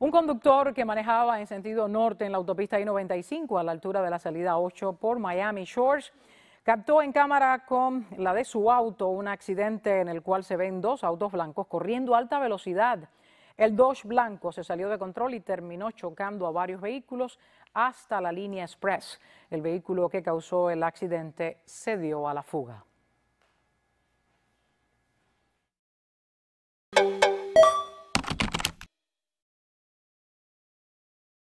Un conductor que manejaba en sentido norte en la autopista I-95 a la altura de la salida 8 por Miami Shores captó en cámara con la de su auto un accidente en el cual se ven dos autos blancos corriendo a alta velocidad. El Dodge blanco se salió de control y terminó chocando a varios vehículos hasta la línea express. El vehículo que causó el accidente se dio a la fuga.